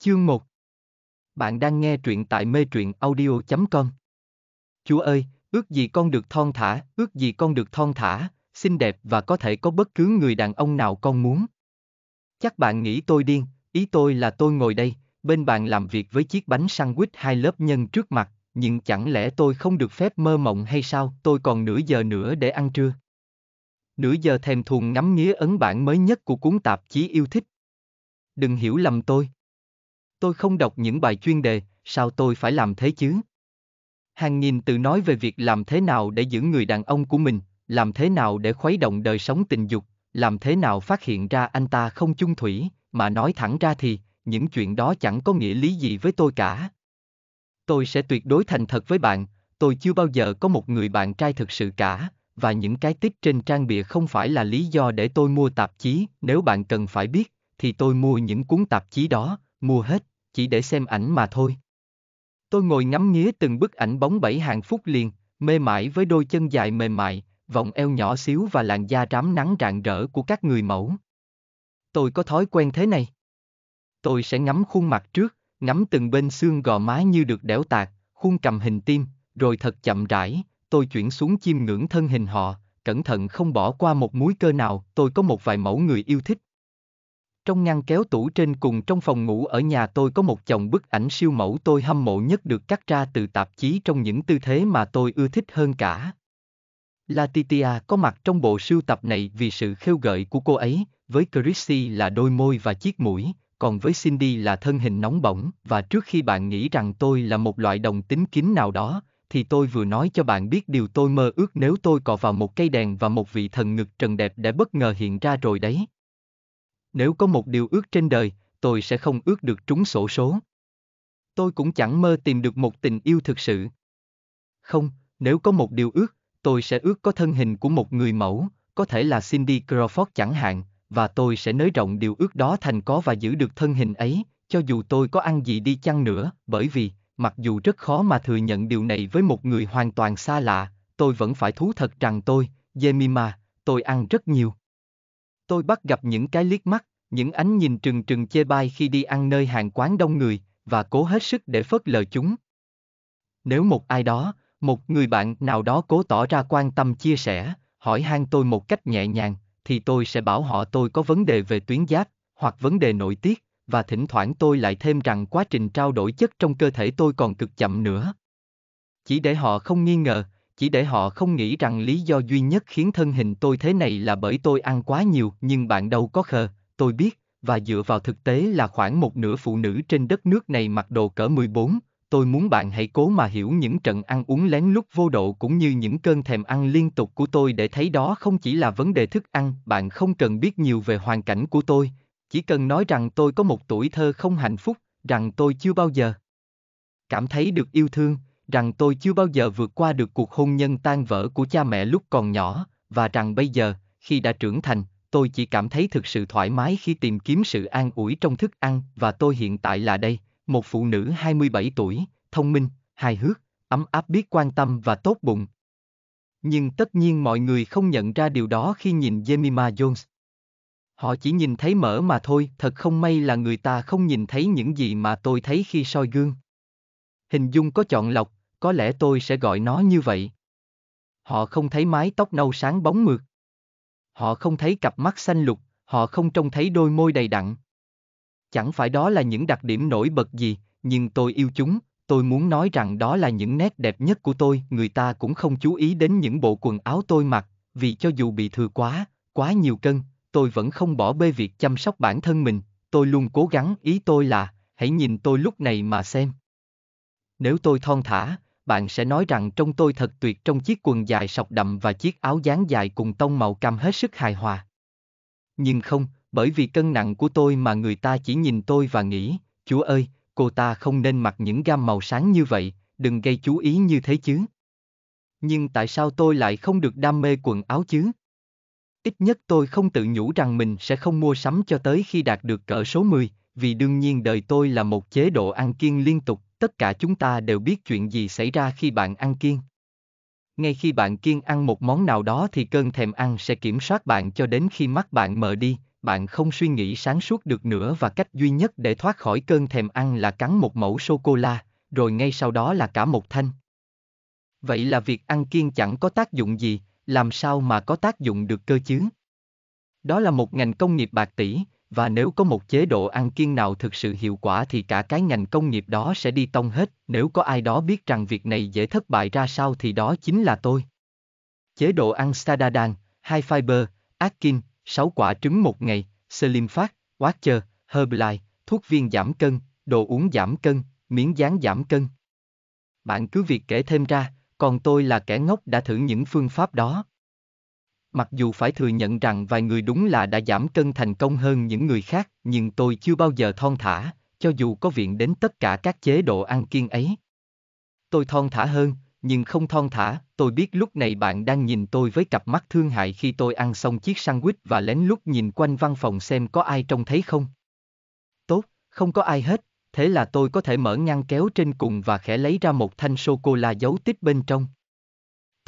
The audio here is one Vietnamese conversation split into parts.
Chương 1 Bạn đang nghe truyện tại mê truyện audio.com Chúa ơi, ước gì con được thon thả, ước gì con được thon thả, xinh đẹp và có thể có bất cứ người đàn ông nào con muốn. Chắc bạn nghĩ tôi điên, ý tôi là tôi ngồi đây, bên bạn làm việc với chiếc bánh sandwich hai lớp nhân trước mặt, nhưng chẳng lẽ tôi không được phép mơ mộng hay sao, tôi còn nửa giờ nữa để ăn trưa. Nửa giờ thèm thuồng ngắm nghía ấn bản mới nhất của cuốn tạp chí yêu thích. Đừng hiểu lầm tôi tôi không đọc những bài chuyên đề, sao tôi phải làm thế chứ? Hàng nghìn từ nói về việc làm thế nào để giữ người đàn ông của mình, làm thế nào để khuấy động đời sống tình dục, làm thế nào phát hiện ra anh ta không chung thủy, mà nói thẳng ra thì, những chuyện đó chẳng có nghĩa lý gì với tôi cả. Tôi sẽ tuyệt đối thành thật với bạn, tôi chưa bao giờ có một người bạn trai thực sự cả, và những cái tích trên trang bìa không phải là lý do để tôi mua tạp chí, nếu bạn cần phải biết, thì tôi mua những cuốn tạp chí đó, mua hết, chỉ để xem ảnh mà thôi. Tôi ngồi ngắm nghía từng bức ảnh bóng bảy hàng phút liền, mê mải với đôi chân dài mềm mại, vòng eo nhỏ xíu và làn da rám nắng rạng rỡ của các người mẫu. Tôi có thói quen thế này. Tôi sẽ ngắm khuôn mặt trước, ngắm từng bên xương gò má như được đẽo tạc, khuôn cầm hình tim, rồi thật chậm rãi, tôi chuyển xuống chiêm ngưỡng thân hình họ, cẩn thận không bỏ qua một múi cơ nào, tôi có một vài mẫu người yêu thích, trong ngăn kéo tủ trên cùng trong phòng ngủ ở nhà tôi có một chồng bức ảnh siêu mẫu tôi hâm mộ nhất được cắt ra từ tạp chí trong những tư thế mà tôi ưa thích hơn cả. Latitia có mặt trong bộ sưu tập này vì sự khêu gợi của cô ấy, với Chrissy là đôi môi và chiếc mũi, còn với Cindy là thân hình nóng bỏng, và trước khi bạn nghĩ rằng tôi là một loại đồng tính kín nào đó, thì tôi vừa nói cho bạn biết điều tôi mơ ước nếu tôi cọ vào một cây đèn và một vị thần ngực trần đẹp đã bất ngờ hiện ra rồi đấy nếu có một điều ước trên đời, tôi sẽ không ước được trúng sổ số. Tôi cũng chẳng mơ tìm được một tình yêu thực sự. Không, nếu có một điều ước, tôi sẽ ước có thân hình của một người mẫu, có thể là Cindy Crawford chẳng hạn, và tôi sẽ nới rộng điều ước đó thành có và giữ được thân hình ấy, cho dù tôi có ăn gì đi chăng nữa, bởi vì, mặc dù rất khó mà thừa nhận điều này với một người hoàn toàn xa lạ, tôi vẫn phải thú thật rằng tôi, Jemima, tôi ăn rất nhiều. Tôi bắt gặp những cái liếc mắt, những ánh nhìn trừng trừng chê bai khi đi ăn nơi hàng quán đông người, và cố hết sức để phớt lờ chúng. Nếu một ai đó, một người bạn nào đó cố tỏ ra quan tâm chia sẻ, hỏi han tôi một cách nhẹ nhàng, thì tôi sẽ bảo họ tôi có vấn đề về tuyến giáp, hoặc vấn đề nội tiết, và thỉnh thoảng tôi lại thêm rằng quá trình trao đổi chất trong cơ thể tôi còn cực chậm nữa. Chỉ để họ không nghi ngờ, chỉ để họ không nghĩ rằng lý do duy nhất khiến thân hình tôi thế này là bởi tôi ăn quá nhiều nhưng bạn đâu có khờ, tôi biết, và dựa vào thực tế là khoảng một nửa phụ nữ trên đất nước này mặc đồ cỡ 14, tôi muốn bạn hãy cố mà hiểu những trận ăn uống lén lút vô độ cũng như những cơn thèm ăn liên tục của tôi để thấy đó không chỉ là vấn đề thức ăn, bạn không cần biết nhiều về hoàn cảnh của tôi, chỉ cần nói rằng tôi có một tuổi thơ không hạnh phúc, rằng tôi chưa bao giờ cảm thấy được yêu thương, rằng tôi chưa bao giờ vượt qua được cuộc hôn nhân tan vỡ của cha mẹ lúc còn nhỏ, và rằng bây giờ, khi đã trưởng thành, tôi chỉ cảm thấy thực sự thoải mái khi tìm kiếm sự an ủi trong thức ăn và tôi hiện tại là đây, một phụ nữ 27 tuổi, thông minh, hài hước, ấm áp biết quan tâm và tốt bụng. Nhưng tất nhiên mọi người không nhận ra điều đó khi nhìn Jemima Jones. Họ chỉ nhìn thấy mỡ mà thôi, thật không may là người ta không nhìn thấy những gì mà tôi thấy khi soi gương. Hình dung có chọn lọc, có lẽ tôi sẽ gọi nó như vậy. Họ không thấy mái tóc nâu sáng bóng mượt, Họ không thấy cặp mắt xanh lục, họ không trông thấy đôi môi đầy đặn. Chẳng phải đó là những đặc điểm nổi bật gì, nhưng tôi yêu chúng, tôi muốn nói rằng đó là những nét đẹp nhất của tôi. Người ta cũng không chú ý đến những bộ quần áo tôi mặc, vì cho dù bị thừa quá, quá nhiều cân, tôi vẫn không bỏ bê việc chăm sóc bản thân mình, tôi luôn cố gắng ý tôi là, hãy nhìn tôi lúc này mà xem. Nếu tôi thon thả, bạn sẽ nói rằng trông tôi thật tuyệt trong chiếc quần dài sọc đậm và chiếc áo dáng dài cùng tông màu cam hết sức hài hòa. Nhưng không, bởi vì cân nặng của tôi mà người ta chỉ nhìn tôi và nghĩ, Chúa ơi, cô ta không nên mặc những gam màu sáng như vậy, đừng gây chú ý như thế chứ. Nhưng tại sao tôi lại không được đam mê quần áo chứ? Ít nhất tôi không tự nhủ rằng mình sẽ không mua sắm cho tới khi đạt được cỡ số 10, vì đương nhiên đời tôi là một chế độ ăn kiêng liên tục tất cả chúng ta đều biết chuyện gì xảy ra khi bạn ăn kiêng. Ngay khi bạn kiêng ăn một món nào đó thì cơn thèm ăn sẽ kiểm soát bạn cho đến khi mắt bạn mở đi, bạn không suy nghĩ sáng suốt được nữa và cách duy nhất để thoát khỏi cơn thèm ăn là cắn một mẫu sô cô la, rồi ngay sau đó là cả một thanh. Vậy là việc ăn kiêng chẳng có tác dụng gì, làm sao mà có tác dụng được cơ chứ? Đó là một ngành công nghiệp bạc tỷ, và nếu có một chế độ ăn kiêng nào thực sự hiệu quả thì cả cái ngành công nghiệp đó sẽ đi tông hết, nếu có ai đó biết rằng việc này dễ thất bại ra sao thì đó chính là tôi. Chế độ ăn Stadadan, hai fiber, Atkin, 6 quả trứng một ngày, Slim fat Watcher, Herbalife, thuốc viên giảm cân, đồ uống giảm cân, miếng dán giảm cân. Bạn cứ việc kể thêm ra, còn tôi là kẻ ngốc đã thử những phương pháp đó. Mặc dù phải thừa nhận rằng vài người đúng là đã giảm cân thành công hơn những người khác, nhưng tôi chưa bao giờ thon thả, cho dù có viện đến tất cả các chế độ ăn kiêng ấy. Tôi thon thả hơn, nhưng không thon thả, tôi biết lúc này bạn đang nhìn tôi với cặp mắt thương hại khi tôi ăn xong chiếc sandwich và lén lút nhìn quanh văn phòng xem có ai trông thấy không. Tốt, không có ai hết, thế là tôi có thể mở ngăn kéo trên cùng và khẽ lấy ra một thanh sô-cô-la giấu tích bên trong.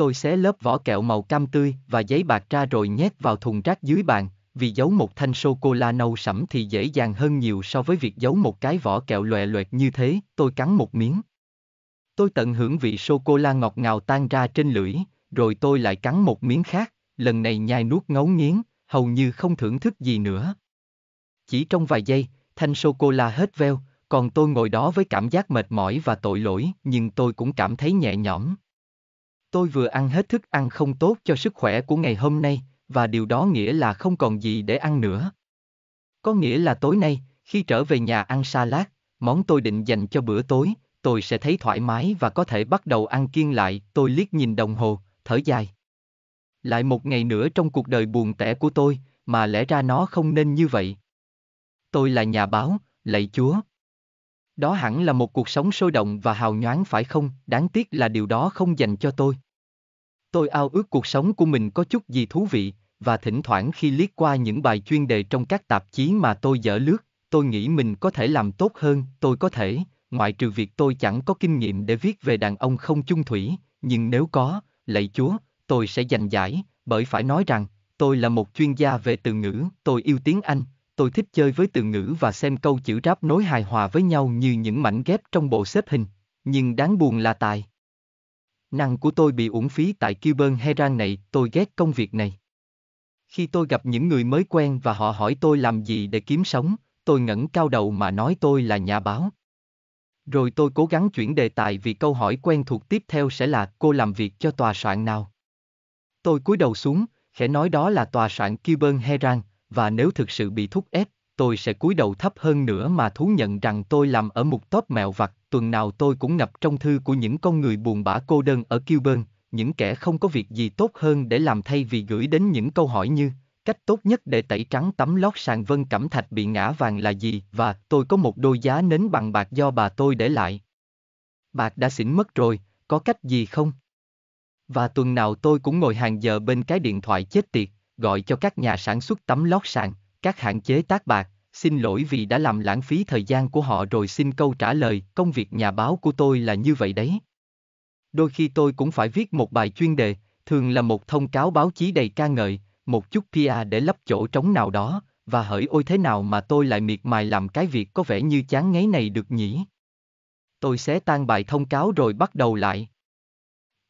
Tôi xé lớp vỏ kẹo màu cam tươi và giấy bạc ra rồi nhét vào thùng rác dưới bàn, vì giấu một thanh sô-cô-la nâu sẫm thì dễ dàng hơn nhiều so với việc giấu một cái vỏ kẹo loẹ loẹt như thế, tôi cắn một miếng. Tôi tận hưởng vị sô-cô-la ngọt ngào tan ra trên lưỡi, rồi tôi lại cắn một miếng khác, lần này nhai nuốt ngấu nghiến, hầu như không thưởng thức gì nữa. Chỉ trong vài giây, thanh sô-cô-la hết veo, còn tôi ngồi đó với cảm giác mệt mỏi và tội lỗi, nhưng tôi cũng cảm thấy nhẹ nhõm. Tôi vừa ăn hết thức ăn không tốt cho sức khỏe của ngày hôm nay, và điều đó nghĩa là không còn gì để ăn nữa. Có nghĩa là tối nay, khi trở về nhà ăn salad, món tôi định dành cho bữa tối, tôi sẽ thấy thoải mái và có thể bắt đầu ăn kiêng lại. Tôi liếc nhìn đồng hồ, thở dài. Lại một ngày nữa trong cuộc đời buồn tẻ của tôi, mà lẽ ra nó không nên như vậy. Tôi là nhà báo, lạy Chúa, đó hẳn là một cuộc sống sôi động và hào nhoáng phải không, đáng tiếc là điều đó không dành cho tôi. Tôi ao ước cuộc sống của mình có chút gì thú vị, và thỉnh thoảng khi liếc qua những bài chuyên đề trong các tạp chí mà tôi dở lướt, tôi nghĩ mình có thể làm tốt hơn, tôi có thể, ngoại trừ việc tôi chẳng có kinh nghiệm để viết về đàn ông không chung thủy, nhưng nếu có, lạy chúa, tôi sẽ giành giải, bởi phải nói rằng, tôi là một chuyên gia về từ ngữ, tôi yêu tiếng Anh, tôi thích chơi với từ ngữ và xem câu chữ ráp nối hài hòa với nhau như những mảnh ghép trong bộ xếp hình, nhưng đáng buồn là tài. Năng của tôi bị uổng phí tại Cuban Heran này, tôi ghét công việc này. Khi tôi gặp những người mới quen và họ hỏi tôi làm gì để kiếm sống, tôi ngẩng cao đầu mà nói tôi là nhà báo. Rồi tôi cố gắng chuyển đề tài vì câu hỏi quen thuộc tiếp theo sẽ là cô làm việc cho tòa soạn nào. Tôi cúi đầu xuống, khẽ nói đó là tòa soạn Cuban Heran, và nếu thực sự bị thúc ép, tôi sẽ cúi đầu thấp hơn nữa mà thú nhận rằng tôi làm ở một top mèo vặt, tuần nào tôi cũng ngập trong thư của những con người buồn bã cô đơn ở Cuban, những kẻ không có việc gì tốt hơn để làm thay vì gửi đến những câu hỏi như cách tốt nhất để tẩy trắng tấm lót sàn vân cẩm thạch bị ngã vàng là gì và tôi có một đôi giá nến bằng bạc do bà tôi để lại. Bạc đã xỉn mất rồi, có cách gì không? Và tuần nào tôi cũng ngồi hàng giờ bên cái điện thoại chết tiệt, gọi cho các nhà sản xuất tấm lót sàn, các hạn chế tác bạc, xin lỗi vì đã làm lãng phí thời gian của họ rồi xin câu trả lời, công việc nhà báo của tôi là như vậy đấy. Đôi khi tôi cũng phải viết một bài chuyên đề, thường là một thông cáo báo chí đầy ca ngợi, một chút PR để lấp chỗ trống nào đó, và hỡi ôi thế nào mà tôi lại miệt mài làm cái việc có vẻ như chán ngấy này được nhỉ? Tôi sẽ tan bài thông cáo rồi bắt đầu lại.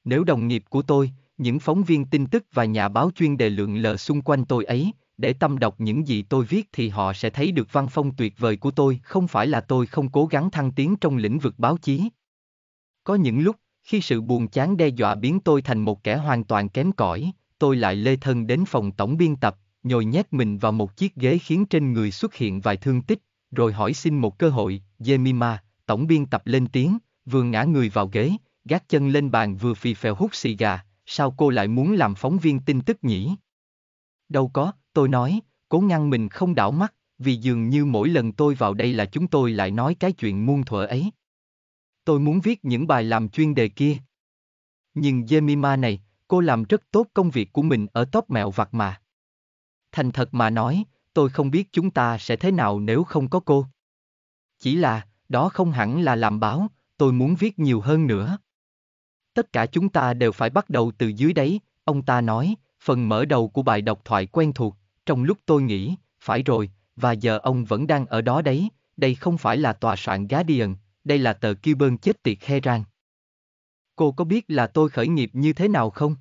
Nếu đồng nghiệp của tôi, những phóng viên tin tức và nhà báo chuyên đề lượn lờ xung quanh tôi ấy, để tâm đọc những gì tôi viết thì họ sẽ thấy được văn phong tuyệt vời của tôi, không phải là tôi không cố gắng thăng tiến trong lĩnh vực báo chí. Có những lúc, khi sự buồn chán đe dọa biến tôi thành một kẻ hoàn toàn kém cỏi, tôi lại lê thân đến phòng tổng biên tập, nhồi nhét mình vào một chiếc ghế khiến trên người xuất hiện vài thương tích, rồi hỏi xin một cơ hội, Jemima, tổng biên tập lên tiếng, vừa ngã người vào ghế, gác chân lên bàn vừa phì phèo hút xì gà, sao cô lại muốn làm phóng viên tin tức nhỉ? Đâu có, tôi nói, cố ngăn mình không đảo mắt, vì dường như mỗi lần tôi vào đây là chúng tôi lại nói cái chuyện muôn thuở ấy. Tôi muốn viết những bài làm chuyên đề kia. Nhưng Jemima này, cô làm rất tốt công việc của mình ở top mẹo vặt mà. Thành thật mà nói, tôi không biết chúng ta sẽ thế nào nếu không có cô. Chỉ là, đó không hẳn là làm báo, tôi muốn viết nhiều hơn nữa tất cả chúng ta đều phải bắt đầu từ dưới đấy, ông ta nói, phần mở đầu của bài đọc thoại quen thuộc, trong lúc tôi nghĩ, phải rồi, và giờ ông vẫn đang ở đó đấy, đây không phải là tòa soạn Guardian, đây là tờ Cuban chết tiệt Heran. Cô có biết là tôi khởi nghiệp như thế nào không?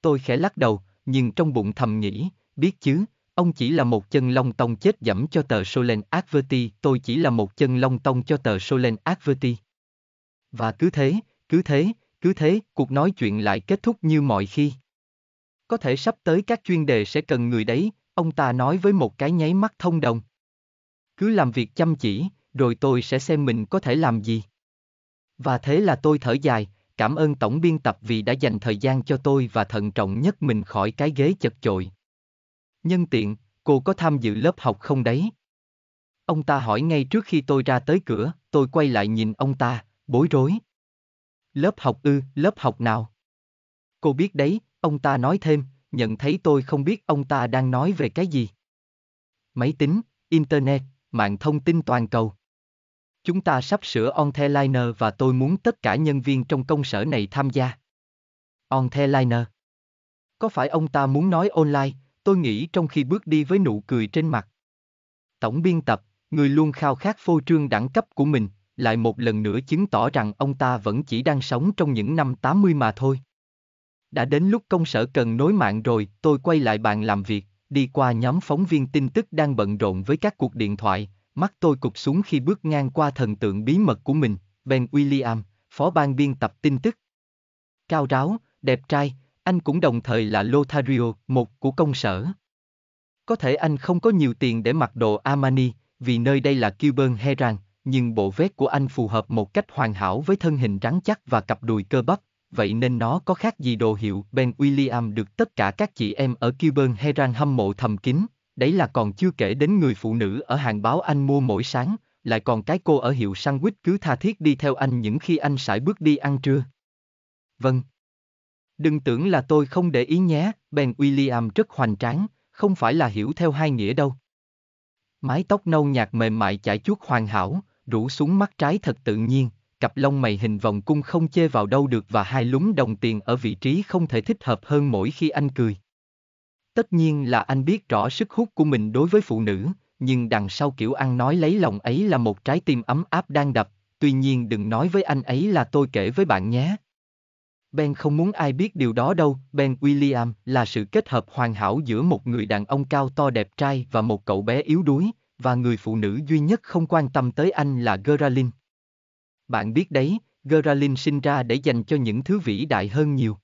Tôi khẽ lắc đầu, nhưng trong bụng thầm nghĩ, biết chứ, ông chỉ là một chân long tông chết dẫm cho tờ Solen Adverti, tôi chỉ là một chân long tông cho tờ Solen Adverti. Và cứ thế, cứ thế, cứ thế, cuộc nói chuyện lại kết thúc như mọi khi. Có thể sắp tới các chuyên đề sẽ cần người đấy, ông ta nói với một cái nháy mắt thông đồng. Cứ làm việc chăm chỉ, rồi tôi sẽ xem mình có thể làm gì. Và thế là tôi thở dài, cảm ơn tổng biên tập vì đã dành thời gian cho tôi và thận trọng nhất mình khỏi cái ghế chật chội. Nhân tiện, cô có tham dự lớp học không đấy? Ông ta hỏi ngay trước khi tôi ra tới cửa, tôi quay lại nhìn ông ta, bối rối. Lớp học ư, lớp học nào? Cô biết đấy, ông ta nói thêm, nhận thấy tôi không biết ông ta đang nói về cái gì. Máy tính, Internet, mạng thông tin toàn cầu. Chúng ta sắp sửa Onteliner và tôi muốn tất cả nhân viên trong công sở này tham gia. Onteliner. Có phải ông ta muốn nói online, tôi nghĩ trong khi bước đi với nụ cười trên mặt. Tổng biên tập, người luôn khao khát phô trương đẳng cấp của mình, lại một lần nữa chứng tỏ rằng ông ta vẫn chỉ đang sống trong những năm 80 mà thôi. Đã đến lúc công sở cần nối mạng rồi, tôi quay lại bàn làm việc, đi qua nhóm phóng viên tin tức đang bận rộn với các cuộc điện thoại, mắt tôi cục xuống khi bước ngang qua thần tượng bí mật của mình, Ben William, phó ban biên tập tin tức. Cao ráo, đẹp trai, anh cũng đồng thời là Lothario, một của công sở. Có thể anh không có nhiều tiền để mặc đồ Armani, vì nơi đây là Kilburn, Heran, nhưng bộ vest của anh phù hợp một cách hoàn hảo với thân hình rắn chắc và cặp đùi cơ bắp, vậy nên nó có khác gì đồ hiệu Ben William được tất cả các chị em ở Kilburn Heran hâm mộ thầm kín, đấy là còn chưa kể đến người phụ nữ ở hàng báo anh mua mỗi sáng, lại còn cái cô ở hiệu sandwich cứ tha thiết đi theo anh những khi anh sải bước đi ăn trưa. Vâng. Đừng tưởng là tôi không để ý nhé, Ben William rất hoành tráng, không phải là hiểu theo hai nghĩa đâu. Mái tóc nâu nhạt mềm mại chải chuốt hoàn hảo, Rũ xuống mắt trái thật tự nhiên, cặp lông mày hình vòng cung không chê vào đâu được và hai lúm đồng tiền ở vị trí không thể thích hợp hơn mỗi khi anh cười. Tất nhiên là anh biết rõ sức hút của mình đối với phụ nữ, nhưng đằng sau kiểu ăn nói lấy lòng ấy là một trái tim ấm áp đang đập, tuy nhiên đừng nói với anh ấy là tôi kể với bạn nhé. Ben không muốn ai biết điều đó đâu, Ben William là sự kết hợp hoàn hảo giữa một người đàn ông cao to đẹp trai và một cậu bé yếu đuối, và người phụ nữ duy nhất không quan tâm tới anh là Geralin. Bạn biết đấy, Geralin sinh ra để dành cho những thứ vĩ đại hơn nhiều.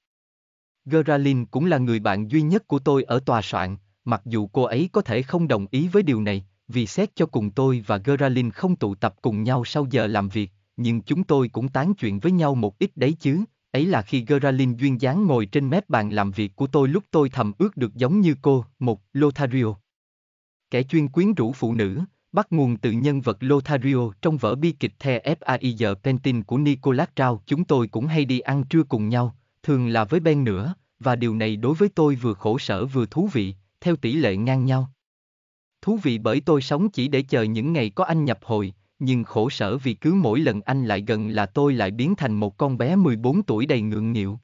Geralin cũng là người bạn duy nhất của tôi ở tòa soạn, mặc dù cô ấy có thể không đồng ý với điều này, vì xét cho cùng tôi và Geralin không tụ tập cùng nhau sau giờ làm việc, nhưng chúng tôi cũng tán chuyện với nhau một ít đấy chứ, ấy là khi Geralin duyên dáng ngồi trên mép bàn làm việc của tôi lúc tôi thầm ước được giống như cô, một Lothario kẻ chuyên quyến rũ phụ nữ, bắt nguồn từ nhân vật Lothario trong vở bi kịch The F.A.I. The Painting của Nicolas Trao. Chúng tôi cũng hay đi ăn trưa cùng nhau, thường là với Ben nữa, và điều này đối với tôi vừa khổ sở vừa thú vị, theo tỷ lệ ngang nhau. Thú vị bởi tôi sống chỉ để chờ những ngày có anh nhập hội, nhưng khổ sở vì cứ mỗi lần anh lại gần là tôi lại biến thành một con bé 14 tuổi đầy ngượng nghịu.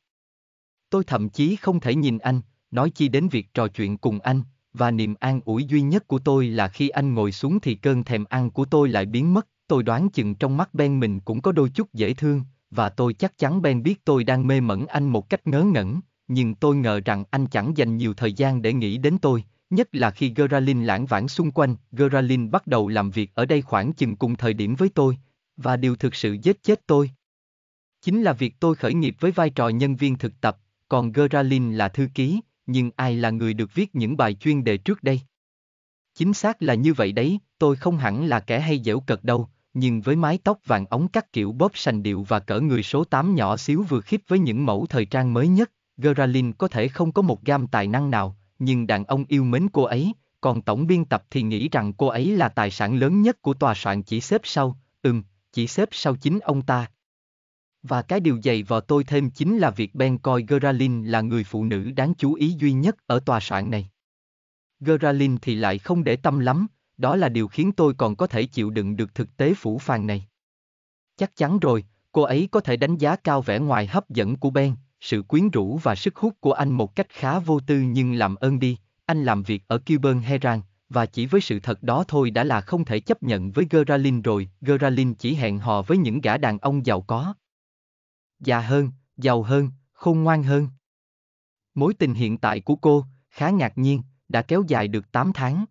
Tôi thậm chí không thể nhìn anh, nói chi đến việc trò chuyện cùng anh, và niềm an ủi duy nhất của tôi là khi anh ngồi xuống thì cơn thèm ăn của tôi lại biến mất, tôi đoán chừng trong mắt Ben mình cũng có đôi chút dễ thương, và tôi chắc chắn Ben biết tôi đang mê mẩn anh một cách ngớ ngẩn, nhưng tôi ngờ rằng anh chẳng dành nhiều thời gian để nghĩ đến tôi, nhất là khi Geraldine lãng vãng xung quanh, Geraldine bắt đầu làm việc ở đây khoảng chừng cùng thời điểm với tôi, và điều thực sự giết chết tôi. Chính là việc tôi khởi nghiệp với vai trò nhân viên thực tập, còn Geraldine là thư ký, nhưng ai là người được viết những bài chuyên đề trước đây? Chính xác là như vậy đấy, tôi không hẳn là kẻ hay dễu cợt đâu, nhưng với mái tóc vàng ống cắt kiểu bóp sành điệu và cỡ người số 8 nhỏ xíu vừa khít với những mẫu thời trang mới nhất, Geralin có thể không có một gam tài năng nào, nhưng đàn ông yêu mến cô ấy, còn tổng biên tập thì nghĩ rằng cô ấy là tài sản lớn nhất của tòa soạn chỉ xếp sau, ừm, chỉ xếp sau chính ông ta, và cái điều dày vò tôi thêm chính là việc Ben coi Geralin là người phụ nữ đáng chú ý duy nhất ở tòa soạn này. Geralin thì lại không để tâm lắm, đó là điều khiến tôi còn có thể chịu đựng được thực tế phủ phàng này. Chắc chắn rồi, cô ấy có thể đánh giá cao vẻ ngoài hấp dẫn của Ben, sự quyến rũ và sức hút của anh một cách khá vô tư nhưng làm ơn đi, anh làm việc ở Cuban Heran, và chỉ với sự thật đó thôi đã là không thể chấp nhận với Geralin rồi, Geralin chỉ hẹn hò với những gã đàn ông giàu có, già hơn, giàu hơn, khôn ngoan hơn. Mối tình hiện tại của cô, khá ngạc nhiên, đã kéo dài được 8 tháng.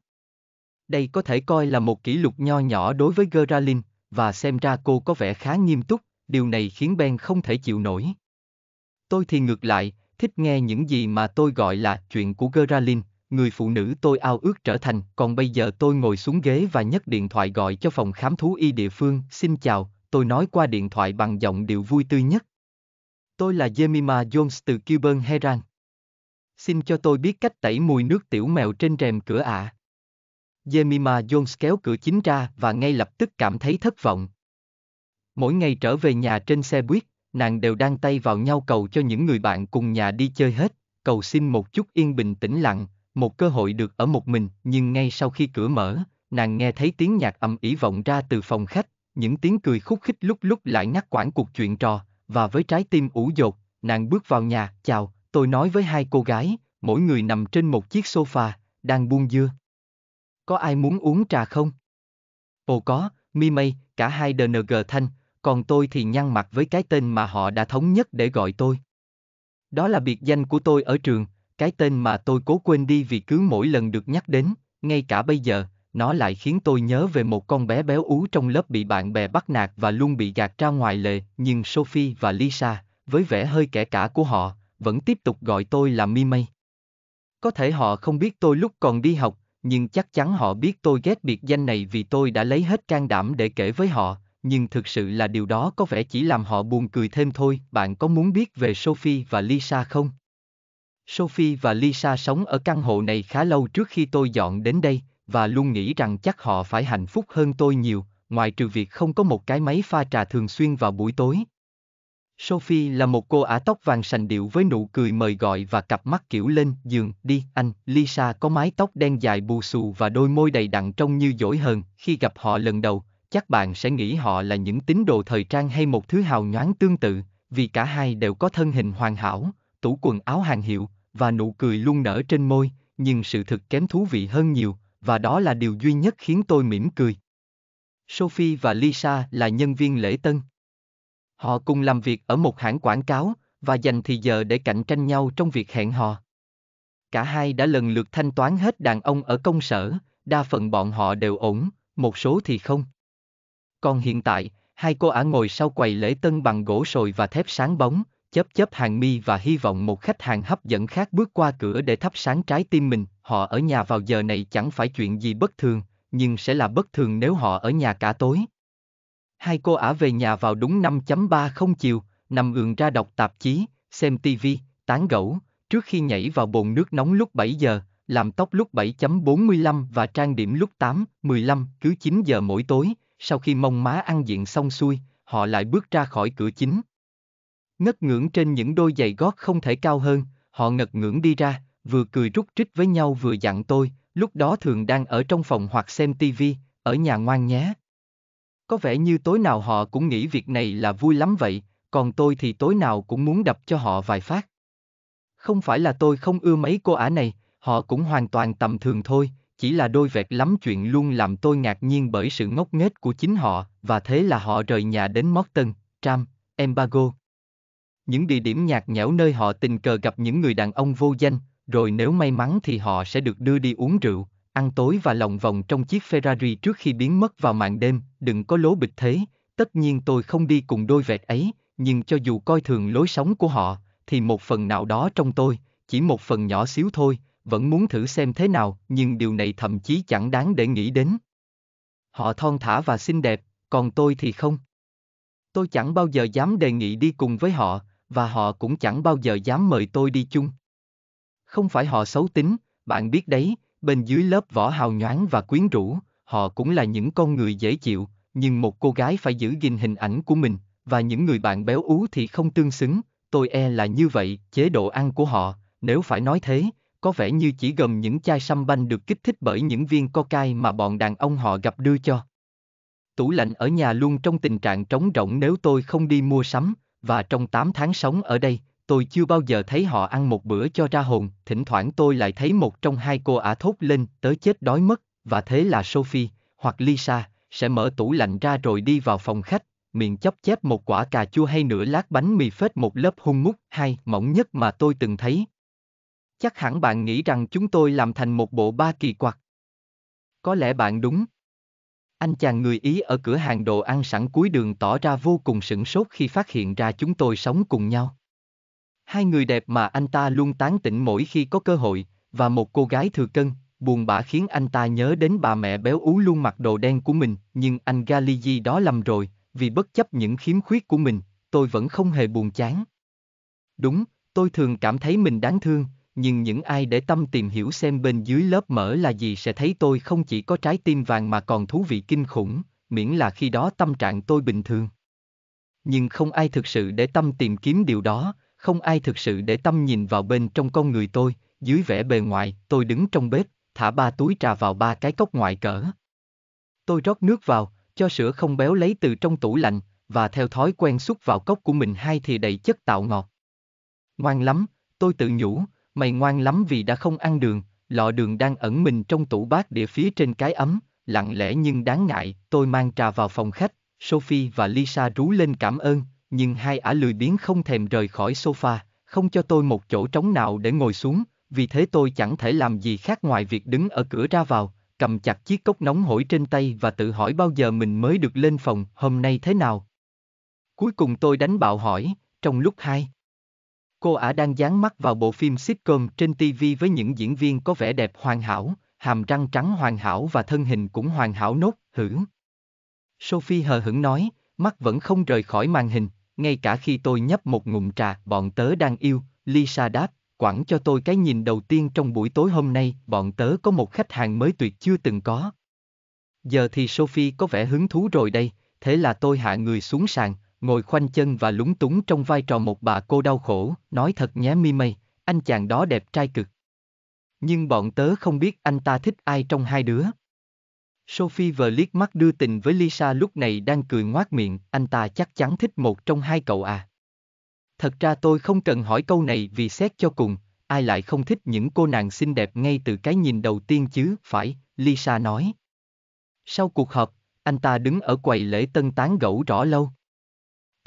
Đây có thể coi là một kỷ lục nho nhỏ đối với Geralin, và xem ra cô có vẻ khá nghiêm túc, điều này khiến Ben không thể chịu nổi. Tôi thì ngược lại, thích nghe những gì mà tôi gọi là chuyện của Geralin, người phụ nữ tôi ao ước trở thành, còn bây giờ tôi ngồi xuống ghế và nhấc điện thoại gọi cho phòng khám thú y địa phương, xin chào, tôi nói qua điện thoại bằng giọng điệu vui tươi nhất, Tôi là Jemima Jones từ Kilburn, Herald. Xin cho tôi biết cách tẩy mùi nước tiểu mèo trên rèm cửa ạ. À. Jemima Jones kéo cửa chính ra và ngay lập tức cảm thấy thất vọng. Mỗi ngày trở về nhà trên xe buýt, nàng đều đang tay vào nhau cầu cho những người bạn cùng nhà đi chơi hết, cầu xin một chút yên bình tĩnh lặng, một cơ hội được ở một mình, nhưng ngay sau khi cửa mở, nàng nghe thấy tiếng nhạc ầm ĩ vọng ra từ phòng khách, những tiếng cười khúc khích lúc lúc lại ngắt quãng cuộc chuyện trò, và với trái tim ủ dột, nàng bước vào nhà, chào, tôi nói với hai cô gái, mỗi người nằm trên một chiếc sofa, đang buông dưa. Có ai muốn uống trà không? Ồ có, mi mây, cả hai DNG thanh, còn tôi thì nhăn mặt với cái tên mà họ đã thống nhất để gọi tôi. Đó là biệt danh của tôi ở trường, cái tên mà tôi cố quên đi vì cứ mỗi lần được nhắc đến, ngay cả bây giờ, nó lại khiến tôi nhớ về một con bé béo ú trong lớp bị bạn bè bắt nạt và luôn bị gạt ra ngoài lệ, nhưng Sophie và Lisa, với vẻ hơi kẻ cả của họ, vẫn tiếp tục gọi tôi là Mimei. Có thể họ không biết tôi lúc còn đi học, nhưng chắc chắn họ biết tôi ghét biệt danh này vì tôi đã lấy hết can đảm để kể với họ, nhưng thực sự là điều đó có vẻ chỉ làm họ buồn cười thêm thôi. Bạn có muốn biết về Sophie và Lisa không? Sophie và Lisa sống ở căn hộ này khá lâu trước khi tôi dọn đến đây, và luôn nghĩ rằng chắc họ phải hạnh phúc hơn tôi nhiều, ngoài trừ việc không có một cái máy pha trà thường xuyên vào buổi tối. Sophie là một cô ả tóc vàng sành điệu với nụ cười mời gọi và cặp mắt kiểu lên giường, đi, anh, Lisa có mái tóc đen dài bù xù và đôi môi đầy đặn trông như dỗi hờn, khi gặp họ lần đầu, chắc bạn sẽ nghĩ họ là những tín đồ thời trang hay một thứ hào nhoáng tương tự, vì cả hai đều có thân hình hoàn hảo, tủ quần áo hàng hiệu, và nụ cười luôn nở trên môi, nhưng sự thực kém thú vị hơn nhiều, và đó là điều duy nhất khiến tôi mỉm cười. Sophie và Lisa là nhân viên lễ tân. Họ cùng làm việc ở một hãng quảng cáo và dành thì giờ để cạnh tranh nhau trong việc hẹn hò. Cả hai đã lần lượt thanh toán hết đàn ông ở công sở, đa phần bọn họ đều ổn, một số thì không. Còn hiện tại, hai cô ả ngồi sau quầy lễ tân bằng gỗ sồi và thép sáng bóng, chớp chớp hàng mi và hy vọng một khách hàng hấp dẫn khác bước qua cửa để thắp sáng trái tim mình. Họ ở nhà vào giờ này chẳng phải chuyện gì bất thường, nhưng sẽ là bất thường nếu họ ở nhà cả tối. Hai cô ả về nhà vào đúng 5.30 chiều, nằm ườn ra đọc tạp chí, xem tivi, tán gẫu, trước khi nhảy vào bồn nước nóng lúc 7 giờ, làm tóc lúc 7.45 và trang điểm lúc 8.15 cứ 9 giờ mỗi tối, sau khi mông má ăn diện xong xuôi, họ lại bước ra khỏi cửa chính, ngất ngưỡng trên những đôi giày gót không thể cao hơn, họ ngật ngưỡng đi ra, vừa cười rút rít với nhau vừa dặn tôi, lúc đó thường đang ở trong phòng hoặc xem tivi, ở nhà ngoan nhé. Có vẻ như tối nào họ cũng nghĩ việc này là vui lắm vậy, còn tôi thì tối nào cũng muốn đập cho họ vài phát. Không phải là tôi không ưa mấy cô ả này, họ cũng hoàn toàn tầm thường thôi, chỉ là đôi vẹt lắm chuyện luôn làm tôi ngạc nhiên bởi sự ngốc nghếch của chính họ, và thế là họ rời nhà đến Morton, Tram, Embargo, những địa điểm nhạt nhẽo nơi họ tình cờ gặp những người đàn ông vô danh, rồi nếu may mắn thì họ sẽ được đưa đi uống rượu, ăn tối và lòng vòng trong chiếc Ferrari trước khi biến mất vào màn đêm, đừng có lố bịch thế, tất nhiên tôi không đi cùng đôi vẹt ấy, nhưng cho dù coi thường lối sống của họ, thì một phần nào đó trong tôi, chỉ một phần nhỏ xíu thôi, vẫn muốn thử xem thế nào, nhưng điều này thậm chí chẳng đáng để nghĩ đến. Họ thon thả và xinh đẹp, còn tôi thì không. Tôi chẳng bao giờ dám đề nghị đi cùng với họ, và họ cũng chẳng bao giờ dám mời tôi đi chung. Không phải họ xấu tính, bạn biết đấy, bên dưới lớp vỏ hào nhoáng và quyến rũ, họ cũng là những con người dễ chịu, nhưng một cô gái phải giữ gìn hình ảnh của mình, và những người bạn béo ú thì không tương xứng, tôi e là như vậy, chế độ ăn của họ, nếu phải nói thế, có vẻ như chỉ gồm những chai sâm banh được kích thích bởi những viên co mà bọn đàn ông họ gặp đưa cho. Tủ lạnh ở nhà luôn trong tình trạng trống rỗng nếu tôi không đi mua sắm, và trong 8 tháng sống ở đây, tôi chưa bao giờ thấy họ ăn một bữa cho ra hồn, thỉnh thoảng tôi lại thấy một trong hai cô ả thốt lên tới chết đói mất, và thế là Sophie, hoặc Lisa, sẽ mở tủ lạnh ra rồi đi vào phòng khách, miệng chấp chép một quả cà chua hay nửa lát bánh mì phết một lớp hung mút hay mỏng nhất mà tôi từng thấy. Chắc hẳn bạn nghĩ rằng chúng tôi làm thành một bộ ba kỳ quặc. Có lẽ bạn đúng. Anh chàng người Ý ở cửa hàng đồ ăn sẵn cuối đường tỏ ra vô cùng sửng sốt khi phát hiện ra chúng tôi sống cùng nhau. Hai người đẹp mà anh ta luôn tán tỉnh mỗi khi có cơ hội, và một cô gái thừa cân, buồn bã khiến anh ta nhớ đến bà mẹ béo ú luôn mặc đồ đen của mình, nhưng anh Galigi đó lầm rồi, vì bất chấp những khiếm khuyết của mình, tôi vẫn không hề buồn chán. Đúng, tôi thường cảm thấy mình đáng thương, nhưng những ai để tâm tìm hiểu xem bên dưới lớp mỡ là gì sẽ thấy tôi không chỉ có trái tim vàng mà còn thú vị kinh khủng, miễn là khi đó tâm trạng tôi bình thường. Nhưng không ai thực sự để tâm tìm kiếm điều đó, không ai thực sự để tâm nhìn vào bên trong con người tôi, dưới vẻ bề ngoài, tôi đứng trong bếp, thả ba túi trà vào ba cái cốc ngoại cỡ. Tôi rót nước vào, cho sữa không béo lấy từ trong tủ lạnh, và theo thói quen xúc vào cốc của mình hai thì đầy chất tạo ngọt. Ngoan lắm, tôi tự nhủ, mày ngoan lắm vì đã không ăn đường, lọ đường đang ẩn mình trong tủ bát địa phía trên cái ấm, lặng lẽ nhưng đáng ngại, tôi mang trà vào phòng khách, Sophie và Lisa rú lên cảm ơn, nhưng hai ả lười biếng không thèm rời khỏi sofa, không cho tôi một chỗ trống nào để ngồi xuống, vì thế tôi chẳng thể làm gì khác ngoài việc đứng ở cửa ra vào, cầm chặt chiếc cốc nóng hổi trên tay và tự hỏi bao giờ mình mới được lên phòng, hôm nay thế nào. Cuối cùng tôi đánh bạo hỏi, trong lúc hai. Cô ả đang dán mắt vào bộ phim sitcom trên TV với những diễn viên có vẻ đẹp hoàn hảo, hàm răng trắng hoàn hảo và thân hình cũng hoàn hảo nốt, hử. Sophie hờ hững nói, mắt vẫn không rời khỏi màn hình, ngay cả khi tôi nhấp một ngụm trà, bọn tớ đang yêu, Lisa đáp, quẳng cho tôi cái nhìn đầu tiên trong buổi tối hôm nay, bọn tớ có một khách hàng mới tuyệt chưa từng có. Giờ thì Sophie có vẻ hứng thú rồi đây, thế là tôi hạ người xuống sàn, ngồi khoanh chân và lúng túng trong vai trò một bà cô đau khổ, nói thật nhé mi mây, anh chàng đó đẹp trai cực. Nhưng bọn tớ không biết anh ta thích ai trong hai đứa. Sophie vờ liếc mắt đưa tình với Lisa lúc này đang cười ngoác miệng, anh ta chắc chắn thích một trong hai cậu à. Thật ra tôi không cần hỏi câu này vì xét cho cùng, ai lại không thích những cô nàng xinh đẹp ngay từ cái nhìn đầu tiên chứ, phải, Lisa nói. Sau cuộc họp, anh ta đứng ở quầy lễ tân tán gẫu rõ lâu.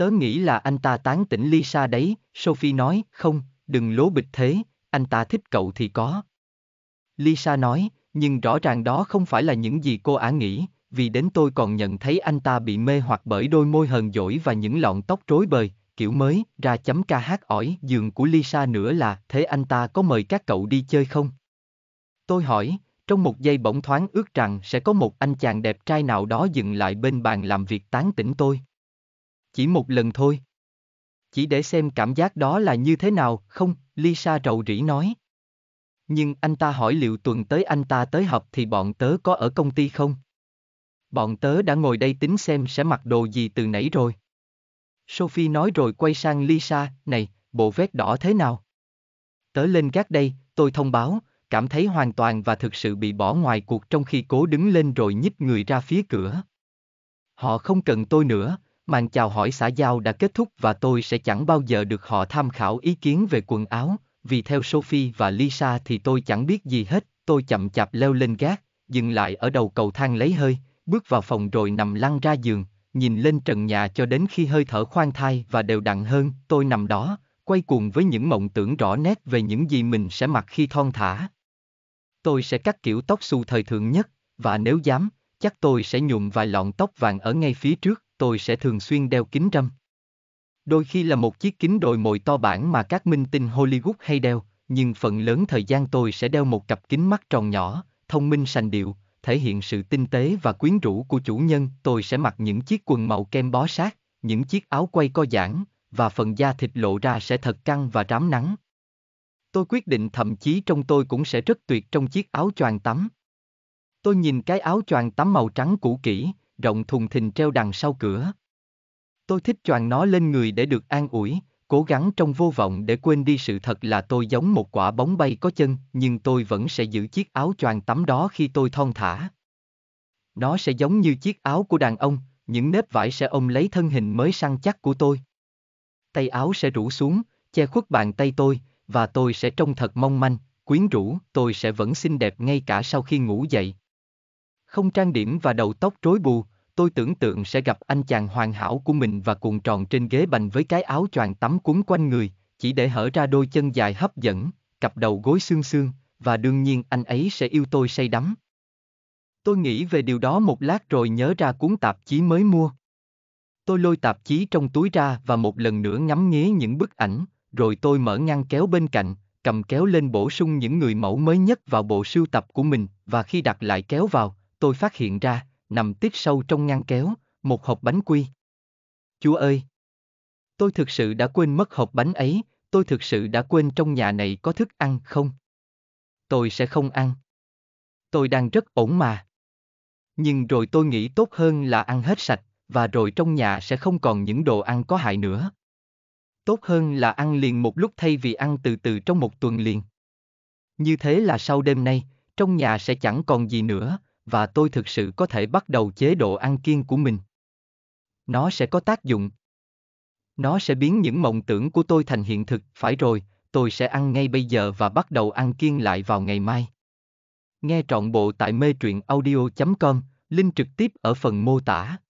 Tớ nghĩ là anh ta tán tỉnh Lisa đấy, Sophie nói, không, đừng lố bịch thế, anh ta thích cậu thì có. Lisa nói, nhưng rõ ràng đó không phải là những gì cô ả nghĩ, vì đến tôi còn nhận thấy anh ta bị mê hoặc bởi đôi môi hờn dỗi và những lọn tóc rối bời, kiểu mới, ra chấm ca hát ỏi, giường của Lisa nữa là, thế anh ta có mời các cậu đi chơi không? Tôi hỏi, trong một giây bỗng thoáng ước rằng sẽ có một anh chàng đẹp trai nào đó dừng lại bên bàn làm việc tán tỉnh tôi. Chỉ một lần thôi. Chỉ để xem cảm giác đó là như thế nào, không, Lisa rầu rĩ nói. Nhưng anh ta hỏi liệu tuần tới anh ta tới học thì bọn tớ có ở công ty không? Bọn tớ đã ngồi đây tính xem sẽ mặc đồ gì từ nãy rồi. Sophie nói rồi quay sang Lisa, này, bộ vest đỏ thế nào? Tớ lên gác đây, tôi thông báo, cảm thấy hoàn toàn và thực sự bị bỏ ngoài cuộc trong khi cố đứng lên rồi nhích người ra phía cửa. Họ không cần tôi nữa, màn chào hỏi xã giao đã kết thúc và tôi sẽ chẳng bao giờ được họ tham khảo ý kiến về quần áo, vì theo Sophie và Lisa thì tôi chẳng biết gì hết, tôi chậm chạp leo lên gác, dừng lại ở đầu cầu thang lấy hơi, bước vào phòng rồi nằm lăn ra giường, nhìn lên trần nhà cho đến khi hơi thở khoan thai và đều đặn hơn, tôi nằm đó, quay cuồng với những mộng tưởng rõ nét về những gì mình sẽ mặc khi thon thả. Tôi sẽ cắt kiểu tóc xù thời thượng nhất, và nếu dám, chắc tôi sẽ nhuộm vài lọn tóc vàng ở ngay phía trước, tôi sẽ thường xuyên đeo kính râm. Đôi khi là một chiếc kính đồi mồi to bản mà các minh tinh Hollywood hay đeo, nhưng phần lớn thời gian tôi sẽ đeo một cặp kính mắt tròn nhỏ, thông minh sành điệu, thể hiện sự tinh tế và quyến rũ của chủ nhân. Tôi sẽ mặc những chiếc quần màu kem bó sát, những chiếc áo quay co giãn, và phần da thịt lộ ra sẽ thật căng và rám nắng. Tôi quyết định thậm chí trong tôi cũng sẽ rất tuyệt trong chiếc áo choàng tắm. Tôi nhìn cái áo choàng tắm màu trắng cũ kỹ, rộng thùng thình treo đằng sau cửa. Tôi thích choàng nó lên người để được an ủi, cố gắng trong vô vọng để quên đi sự thật là tôi giống một quả bóng bay có chân, nhưng tôi vẫn sẽ giữ chiếc áo choàng tắm đó khi tôi thon thả. Nó sẽ giống như chiếc áo của đàn ông, những nếp vải sẽ ôm lấy thân hình mới săn chắc của tôi. Tay áo sẽ rủ xuống, che khuất bàn tay tôi, và tôi sẽ trông thật mong manh, quyến rũ, tôi sẽ vẫn xinh đẹp ngay cả sau khi ngủ dậy. Không trang điểm và đầu tóc rối bù, tôi tưởng tượng sẽ gặp anh chàng hoàn hảo của mình và cuộn tròn trên ghế bành với cái áo choàng tắm cuốn quanh người, chỉ để hở ra đôi chân dài hấp dẫn, cặp đầu gối xương xương, và đương nhiên anh ấy sẽ yêu tôi say đắm. Tôi nghĩ về điều đó một lát rồi nhớ ra cuốn tạp chí mới mua. Tôi lôi tạp chí trong túi ra và một lần nữa ngắm nghía những bức ảnh, rồi tôi mở ngăn kéo bên cạnh, cầm kéo lên bổ sung những người mẫu mới nhất vào bộ sưu tập của mình và khi đặt lại kéo vào, tôi phát hiện ra, nằm tiết sâu trong ngăn kéo, một hộp bánh quy. Chúa ơi! Tôi thực sự đã quên mất hộp bánh ấy, tôi thực sự đã quên trong nhà này có thức ăn không? Tôi sẽ không ăn. Tôi đang rất ổn mà. Nhưng rồi tôi nghĩ tốt hơn là ăn hết sạch, và rồi trong nhà sẽ không còn những đồ ăn có hại nữa. Tốt hơn là ăn liền một lúc thay vì ăn từ từ trong một tuần liền. Như thế là sau đêm nay, trong nhà sẽ chẳng còn gì nữa, và tôi thực sự có thể bắt đầu chế độ ăn kiêng của mình. Nó sẽ có tác dụng. Nó sẽ biến những mộng tưởng của tôi thành hiện thực, phải rồi, tôi sẽ ăn ngay bây giờ và bắt đầu ăn kiêng lại vào ngày mai. Nghe trọn bộ tại mê truyện audio.com, link trực tiếp ở phần mô tả.